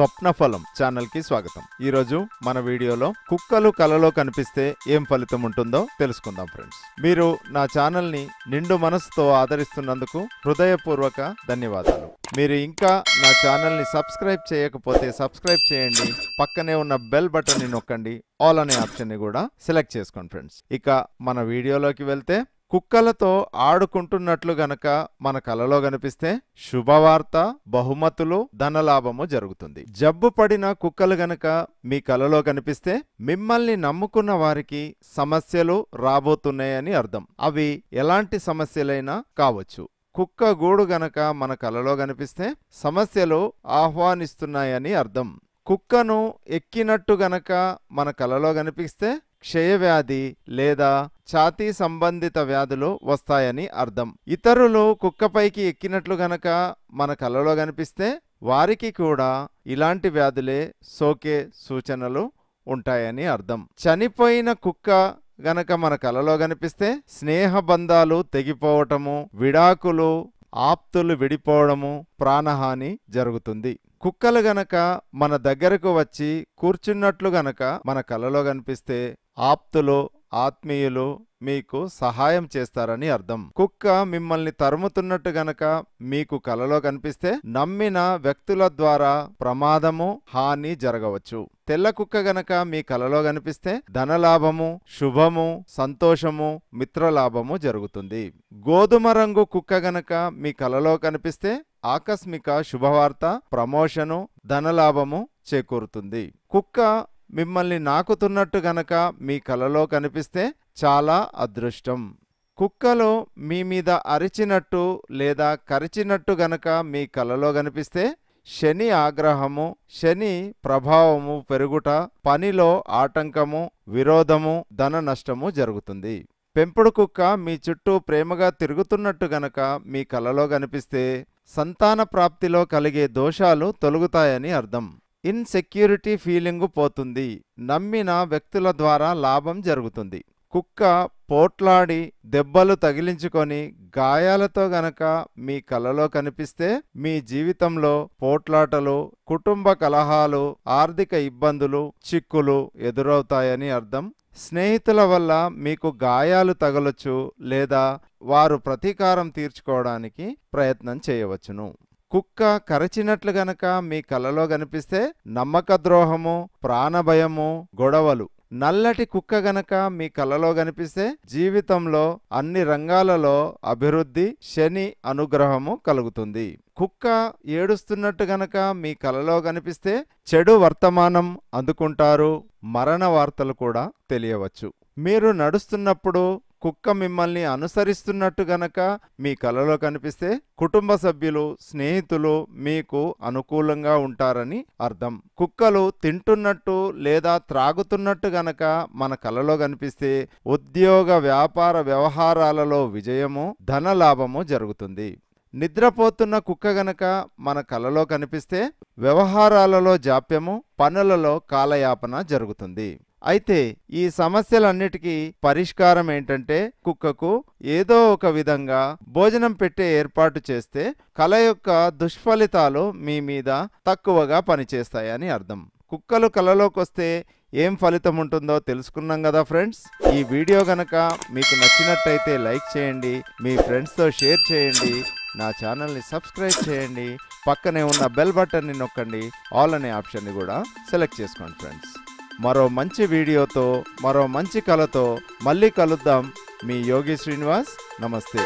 స్వప్నఫలం ఛానల్కి స్వాగతం ఈరోజు మన వీడియోలో కుక్కలు కలలో కనిపిస్తే ఏం ఫలితం ఉంటుందో తెలుసుకుందాం ఫ్రెండ్స్ మీరు నా ని నిండు మనసుతో ఆదరిస్తున్నందుకు హృదయపూర్వక ధన్యవాదాలు మీరు ఇంకా నా ఛానల్ని సబ్స్క్రైబ్ చేయకపోతే సబ్స్క్రైబ్ చేయండి పక్కనే ఉన్న బెల్ బటన్ని నొక్కండి ఆల్ అనే ఆప్షన్ని కూడా సెలెక్ట్ చేసుకోండి ఫ్రెండ్స్ ఇక మన వీడియోలోకి వెళ్తే కుక్కలతో ఆడుకుంటున్నట్లు గనక మన కలలో కనిపిస్తే శుభవార్త బహుమతులు ధనలాభము జరుగుతుంది జబ్బు పడిన కుక్కలు గనక మీ కలలో కనిపిస్తే మిమ్మల్ని నమ్ముకున్న వారికి సమస్యలు రాబోతున్నాయని అర్థం అవి ఎలాంటి సమస్యలైనా కావచ్చు కుక్క గూడు గనక మన కలలో కనిపిస్తే సమస్యలు ఆహ్వానిస్తున్నాయని అర్థం కుక్కను ఎక్కినట్టు గనక మన కలలో కనిపిస్తే క్షయవ్యాధి లేదా ఛాతీ సంబంధిత వ్యాధులు వస్తాయని అర్థం ఇతరులు కుక్కపైకి ఎక్కినట్లు గనక మన కలలో కనిపిస్తే వారికి కూడా ఇలాంటి వ్యాధులే సోకే సూచనలు ఉంటాయని అర్థం చనిపోయిన కుక్క గనక మన కలలో కనిపిస్తే స్నేహబంధాలు తెగిపోవటము విడాకులు ఆప్తులు విడిపోవడము ప్రాణహాని జరుగుతుంది కుక్కలు గనక మన దగ్గరకు వచ్చి కూర్చున్నట్లు గనక మన కలలో కనిపిస్తే ఆప్తులు ఆత్మీయులు మీకు సహాయం చేస్తారని అర్థం కుక్క మిమ్మల్ని తరుముతున్నట్టు గనక మీకు కలలో కనిపిస్తే నమ్మిన వ్యక్తుల ద్వారా ప్రమాదము హాని జరగవచ్చు తెల్ల కుక్క గనక మీ కలలో కనిపిస్తే ధనలాభము శుభము సంతోషము మిత్రలాభము జరుగుతుంది గోధుమ రంగు కుక్క గనక మీ కలలో కనిపిస్తే ఆకస్మిక శుభవార్త ప్రమోషను ధనలాభము చేకూరుతుంది కుక్క మిమ్మల్ని నాకుతున్నట్టు గనక మీ కలలో కనిపిస్తే చాలా అదృష్టం కుక్కలు మీ మీద అరిచినట్టు లేదా కరిచినట్టు గనక మీ కలలో కనిపిస్తే శని ఆగ్రహము శని ప్రభావము పెరుగుట పనిలో ఆటంకము విరోధము ధన నష్టము జరుగుతుంది పెంపుడు కుక్క మీ చుట్టూ ప్రేమగా తిరుగుతున్నట్టు గనక మీ కలలో కనిపిస్తే సంతాన ప్రాప్తిలో కలిగే దోషాలు తొలుగుతాయని అర్థం ఇన్సెక్యూరిటీ ఫీలింగు పోతుంది నమ్మిన వ్యక్తుల ద్వారా లాభం జరుగుతుంది కుక్క పోట్లాడి దెబ్బలు తగిలించుకొని గాయాలతో గనక మీ కలలో కనిపిస్తే మీ జీవితంలో పోట్లాటలు కుటుంబ కలహాలు ఆర్థిక ఇబ్బందులు చిక్కులు ఎదురవుతాయని అర్థం స్నేహితుల వల్ల మీకు గాయాలు తగలొచ్చు లేదా వారు ప్రతీకారం తీర్చుకోవడానికి ప్రయత్నం చేయవచ్చును కుక్క కరచినట్లు గనక మీ కలలో కనిపిస్తే నమ్మక ద్రోహము ప్రాణభయము గొడవలు నల్లటి కుక్క గనక మీ కలలో కనిపిస్తే జీవితంలో అన్ని రంగాలలో అభివృద్ధి శని అనుగ్రహము కలుగుతుంది కుక్క ఏడుస్తున్నట్టు గనక మీ కలలో కనిపిస్తే చెడు వర్తమానం అందుకుంటారు మరణ వార్తలు కూడా తెలియవచ్చు మీరు నడుస్తున్నప్పుడు కుక్క మిమ్మల్ని అనుసరిస్తున్నట్టు గనక మీ కలలో కనిపిస్తే కుటుంబ సభ్యులు స్నేహితులు మీకు అనుకూలంగా ఉంటారని అర్థం కుక్కలు తింటున్నట్టు లేదా త్రాగుతున్నట్టు గనక మన కలలో కనిపిస్తే ఉద్యోగ వ్యాపార వ్యవహారాలలో విజయము ధనలాభము జరుగుతుంది నిద్రపోతున్న కుక్క గనక మన కలలో కనిపిస్తే వ్యవహారాలలో జాప్యము పనులలో కాలయాపన జరుగుతుంది అయితే ఈ సమస్యలన్నిటికీ పరిష్కారం ఏంటంటే కుక్కకు ఏదో ఒక విధంగా భోజనం పెట్టే ఏర్పాటు చేస్తే కళ యొక్క దుష్ఫలితాలు మీ మీద తక్కువగా పనిచేస్తాయని అర్థం కుక్కలు కలలోకి వస్తే ఏం ఫలితం ఉంటుందో తెలుసుకున్నాం కదా ఫ్రెండ్స్ ఈ వీడియో గనక మీకు నచ్చినట్టయితే లైక్ చేయండి మీ ఫ్రెండ్స్తో షేర్ చేయండి నా ఛానల్ని సబ్స్క్రైబ్ చేయండి పక్కనే ఉన్న బెల్ బటన్ని నొక్కండి ఆల్ అనే ఆప్షన్ని కూడా సెలెక్ట్ చేసుకోండి ఫ్రెండ్స్ మరో మంచి వీడియోతో మరో మంచి కలతో మళ్ళీ కలుద్దాం మీ యోగి శ్రీనివాస్ నమస్తే